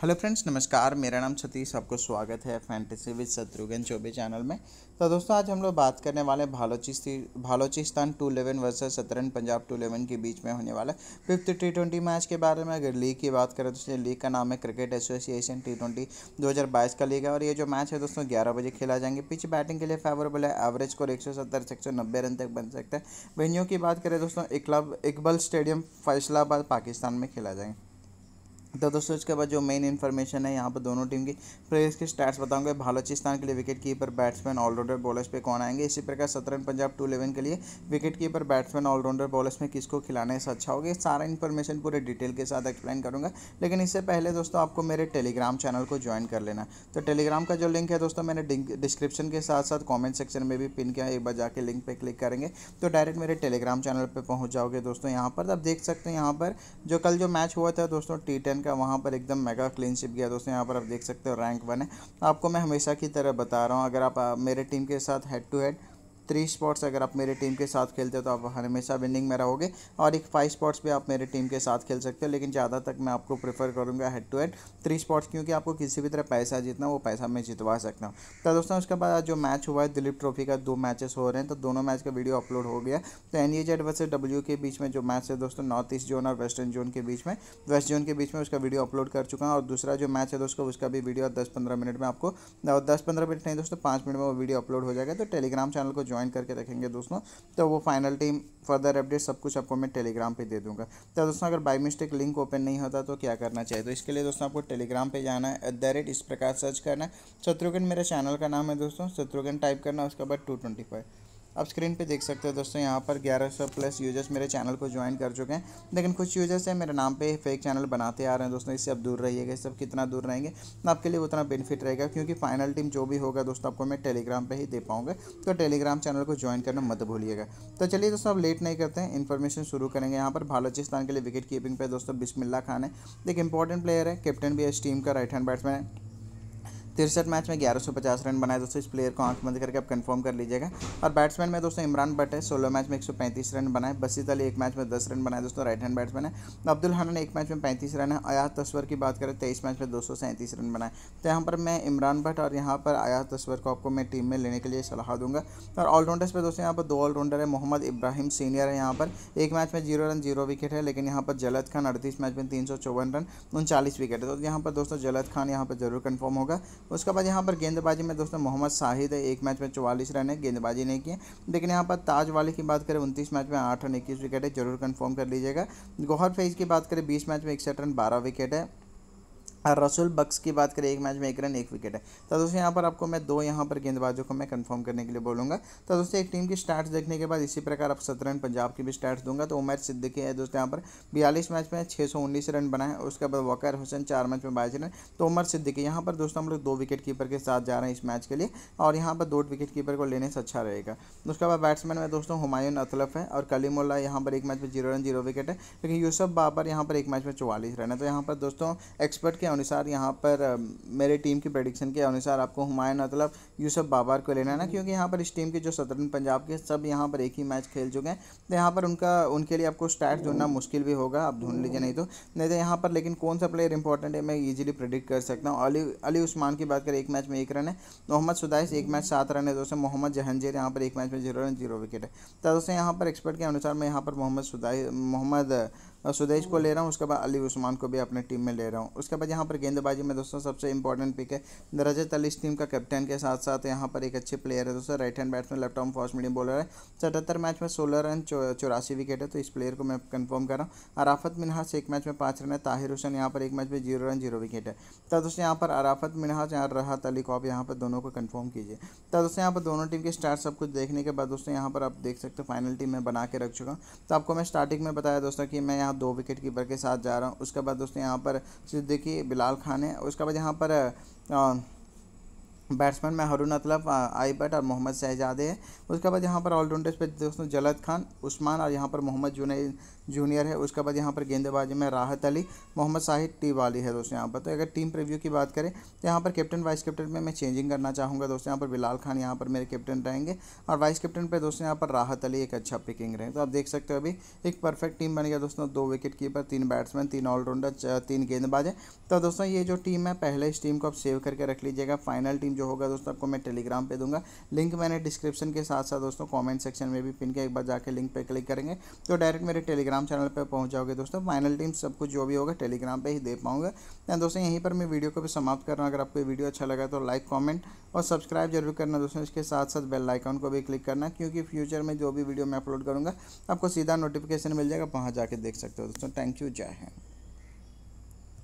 hello friends नमस्कार मेरा नाम सतीश आपको स्वागत है fantasy with Shatrughan Chaubey channel में तो दोस्तों आज हम लोग बात करने वाले भालोचिस्ती Balochistan two eleven versus southern Punjab two eleven के बीच में होने वाला फिफ्थ टी ट्वेंटी मैच के बारे में अगर लीग की बात करें तो इसलिए लीग का नाम है क्रिकेट एसोसिएशन टी ट्वेंटी दो हज़ार बाईस का लीग है और ये जो मैच है दोस्तों ग्यारह बजे खेला जाएंगे पिच बैटिंग के लिए फेवरेबल है एवरेज को एक सौ सत्तर से एक सौ नब्बे रन तक बन सकता है वेन्यू की बात करें दोस्तों इकलब इकबल स्टेडियम फैसलाबाद पाकिस्तान में खेला जाएंगे तो दोस्तों इसके बाद जो मेन इन्फॉर्मेशन है यहाँ पर दोनों टीम की प्लेयर्स के स्टार्ट बताऊंगे बालोचिस्तान के लिए wicket keeper batsman allrounder bowlers पे कौन आएंगे इसी प्रकार सतरन पंजाब टू इलेवन के लिए wicket keeper batsman allrounder bowlers में किसको खिलाने से अच्छा होगा ये सारा इन्फॉर्मेशन पूरे डिटेल के साथ एक्सप्लेन करूँगा लेकिन इससे पहले दोस्तों आपको मेरे टेलीग्राम चैनल को ज्वाइन कर लेना तो टेलीग्राम का जो लिंक है दोस्तों मैंने डिस्क्रिप्शन के साथ साथ कॉमेंट सेक्शन में भी पिन किया एक बार जाकर लिंक पर क्लिक करेंगे तो डायरेक्ट मेरे टेलीग्राम चैनल पर पहुँच जाओगे दोस्तों यहाँ पर तो आप देख सकते हैं यहाँ पर जो कल जो मैच हुआ था दोस्तों टी टेन का वहाँ पर एकदम मेगा क्लीनशिप गया दोस्तों यहाँ पर आप देख सकते हो रैंक वन है आपको मैं हमेशा की तरह बता रहा हूँ अगर आप मेरे टीम के साथ head to head three spots अगर आप मेरे टीम के साथ खेलते हो तो आप हमेशा विनिंग में रहोगे और एक फाइव स्पॉट्स भी आप मेरी टीम के साथ खेल सकते हो लेकिन ज़्यादा तक मैं आपको प्रेफर करूँगा head to head three spots क्योंकि आपको किसी भी तरह पैसा जीतना वो पैसा मैं जितवा सकता हूँ तो दोस्तों उसके बाद जो मैच हुआ है दिलीप ट्रॉफी का दो मैचेस हो रहे हैं तो दोनों मैच का वीडियो अपलोड हो गया तो एन जेड डब्ल्यू के बीच में जो मैच है दोस्तों नॉर्थ ईस्ट जोन और वेस्टर्न जोन के बीच में वेस्ट जोन के बीच में उसका वीडियो अपलोड कर चुका हूँ और दूसरा जो मैच है दोस्तों उसका भी वीडियो दस पंद्रह मिनट में आपको दस पंद्रह मिनट नहीं दोस्तों पाँच मिनट में वो वीडियो अपलोड हो जाएगा तो टेलीग्राम चैनल को ज्वाइन ज्वाइन करके रखेंगे दोस्तों तो वो फाइनल टीम फर्दर अपडेट सब कुछ आपको मैं टेलीग्राम पे दे दूंगा तो दोस्तों अगर बाई मिस्टेक लिंक ओपन नहीं होता तो क्या करना चाहिए तो इसके लिए दोस्तों आपको टेलीग्राम पे जाना है एट द रेट इस प्रकार सर्च करना है शत्रुघ्न मेरे चैनल का नाम है दोस्तों शत्रुघ्न टाइप करना उसके बाद टू ट्वेंटी फाइव आप स्क्रीन पे देख सकते हो दोस्तों यहाँ पर 1100 प्लस यूजर्स मेरे चैनल को ज्वाइन कर चुके हैं लेकिन कुछ यूजर्स हैं मेरे नाम पे फेक चैनल बनाते आ रहे हैं दोस्तों इससे आप दूर रहिएगा इस सब कितना दूर रहेंगे आपके लिए उतना बेनिफिट रहेगा क्योंकि फाइनल टीम जो भी होगा दोस्तों आपको मैं टेलीग्राम पर ही दे पाऊँगा तो टेलीग्राम चैनल को ज्वाइन करना मत भूलिएगा तो चलिए दोस्तों आप लेट नहीं करते हैं इन्फॉर्मेशन शुरू करेंगे यहाँ पर बालोचिस्तान के लिए विकेट कीपिंग पर दोस्तों बिस्मिल्ला खान है एक इंपॉर्टेंट प्लेयर है कैप्टन भी है इस टीम का राइट हैंड बैट्समैन है तिरसठ मैच में ग्यारह सौ पचास रन बनाए दोस्तों इस प्लेयर को आंख बंद करके आप कंफर्म कर लीजिएगा और बैट्समैन में दोस्तों इमरान बट है सोलह मैच में एक सौ पैंतीस रन बनाए बसीत अली एक मैच में दस रन बनाए दोस्तों राइट हैंड बैट्समैन है अब्दुल हनन एक मैच में पैंतीस रन है आयात तस्वर की बात करें तेईस मैच में दो सौ सैंतीस रन बनाए तो यहाँ पर मैं इमरान भट्ट और यहाँ पर आयात तस्वर को आपको मैं टीम में लेने के लिए सलाह दूंगा और ऑलराउंडर्स पर दोस्तों यहाँ पर दो ऑलराउंडर है मोहम्मद इब्राहिम सीनियर है यहाँ पर एक मैच में जीरो रन जीरो विकेट है लेकिन यहाँ पर जलद खान अड़तीस मैच में तीन सौ चौवन रन उनचालीस विकेट है तो यहाँ पर दोस्तों जलद खान यहाँ पर जरूर कन्फर्म होगा उसके बाद यहाँ पर गेंदबाजी में दोस्तों मोहम्मद शाहिद है एक मैच में चौवालीस रन है गेंदबाजी नहीं किए लेकिन यहाँ पर ताज वाले की बात करें उनतीस मैच में आठ रन इक्कीस विकेट है जरूर कन्फर्म कर लीजिएगा गौहर फेज की बात करें बीस मैच में इकसठ रन बारह विकेट है और रसूल बक्स की बात करें एक मैच में एक रन एक विकेट है तो दोस्तों यहाँ पर आपको मैं दो यहाँ पर गेंदबाजों को मैं कंफर्म करने के लिए बोलूँगा तो दोस्तों एक टीम की स्टार्ट देखने के बाद इसी प्रकार आप सत्रह रन पंजाब की भी स्टार्ट दूंगा तो उमर सिद्दीकी है दोस्तों यहाँ पर बयालीस मैच में छः सौ उन्नीस रन बनाए उसके बाद वकर हुसैन चार मैच में बाईस रन तो उमर सिद्दीकी यहाँ पर दोस्तों हम लोग दो विकेट कीपर के साथ जा रहे हैं इस मैच के लिए और यहाँ पर दो विकेट कीपर को लेने से अच्छा रहेगा उसके बाद बैट्समैन में दोस्तों हुमायून अतलफ है और उल्ला यहाँ पर एक मैच में जीरो रन जीरो विकेट है लेकिन यूसफ बाबर यहाँ पर एक मैच में चौवालीस रन है तो यहाँ पर दोस्तों एक्सपर्ट के अनुसार यहाँ पर मेरे टीम की प्रडिक्शन के अनुसार आपको हुमायूं मतलब यूसुफ बाबर को लेना है ना क्योंकि यहाँ पर इस टीम के जो सदरन पंजाब के सब यहाँ पर एक ही मैच खेल चुके हैं तो यहाँ पर उनका उनके लिए आपको स्टैट ढूंढना मुश्किल भी होगा आप ढूंढ लीजिए नहीं तो नहीं तो यहाँ पर लेकिन कौन सा प्लेयर इंपॉर्टेंट है मैं ईजिली प्रडिक्ट कर सकता हूँ अली अली उस्मान की बात करें एक मैच में एक रन है मोहम्मद सुदाइश एक मैच सात रन है दोस्तों मोहम्मद जहंजीर यहाँ पर एक मैच में जीरो रन जीरो विकेट है तो दोस्तों यहाँ पर एक्सपर्ट के अनुसार मैं यहाँ पर मोहम्मद सुदाइस मोहम्मद सुदेश को ले रहा हूँ उसके बाद अली उस्मान को भी अपने टीम में ले रहा हूँ उसके बाद यहाँ पर गेंदबाजी में दोस्तों सबसे इंपॉर्टेंट पिक है रजत अली इस टीम का कैप्टन के साथ साथ यहाँ पर एक अच्छे प्लेयर है दोस्तों right hand batsman left arm fast medium bowler है सतहत्तर मैच में सोलह रन चौरासी विकेट है तो इस प्लेयर को मैं कन्फर्म कर रहा हूँ अराफत मिनहास एक मैच में पाँच रन है ताहिर हुसैन यहाँ पर एक मैच में जीरो रन जीरो विकेट है तो दोस्तों यहाँ पर अराफत मिनहास यहाँ राहत अली को आप यहाँ पर दोनों को कन्फर्म कीजिए तो दोस्तों यहाँ पर दोनों टीम के स्टार सब कुछ देखने के बाद दोस्तों यहाँ पर आप देख सकते हो फाइनल टीम मैं बना के रख चुका हूँ तो आपको मैं स्टार्टिंग में बताया दोस्तों कि मैं यहाँ दो विकेट कीपर के साथ जा रहा हूँ उसके बाद दोस्तों यहाँ पर देखिए बिलाल खान है उसके बाद यहाँ पर बैट्समैन में हरून अतलब बट और मोहम्मद शहजादे हैं उसके बाद यहाँ पर ऑलराउंडर्स पे दोस्तों जलद खान उस्मान और यहाँ पर मोहम्मद जुने जूनियर है उसके बाद यहाँ पर गेंदबाजी में राहत अली मोहम्मद साहिद टी वाली है दोस्तों यहाँ पर तो अगर टीम प्रिव्यू की बात करें तो यहाँ पर कैप्टन वाइस कैप्टन में मैं चेंजिंग करना चाहूँगा दोस्तों यहाँ पर बिलाल खान यहाँ पर मेरे कैप्टन रहेंगे और वाइस कैप्टन पर दोस्तों यहाँ पर राहत अली एक अच्छा पिकिंग रहे तो आप देख सकते हो अभी एक परफेक्ट टीम बन गया दोस्तों दो विकेट कीपर तीन बैट्समैन तीन ऑलराउंडर तीन गेंदबाज है तो दोस्तों ये जो टीम है पहले इस टीम को आप सेव करके रख लीजिएगा फाइनल टीम जो होगा दोस्तों आपको मैं टेलीग्राम पे दूंगा लिंक मैंने डिस्क्रिप्शन के साथ साथ दोस्तों कमेंट सेक्शन में भी पिन के एक बार जाके लिंक पे क्लिक करेंगे तो डायरेक्ट मेरे टेलीग्राम चैनल पर पहुँच जाओगे दोस्तों फाइनल टीम सब कुछ जो भी होगा टेलीग्राम पर ही दे पाऊँगा दोस्तों यहीं पर मैं वीडियो को भी समाप्त कर रहा हूँ अगर आपको वीडियो अच्छा लगा तो लाइक कॉमेंट और सब्सक्राइब जरूर करना दोस्तों इसके साथ साथ बेल आइकॉन को भी क्लिक करना क्योंकि फ्यूचर में जो भी वीडियो मैं अपलोड करूँगा आपको सीधा नोटिफिकेशन मिल जाएगा वहाँ जाके देख सकते हो दोस्तों थैंक यू जय हिंद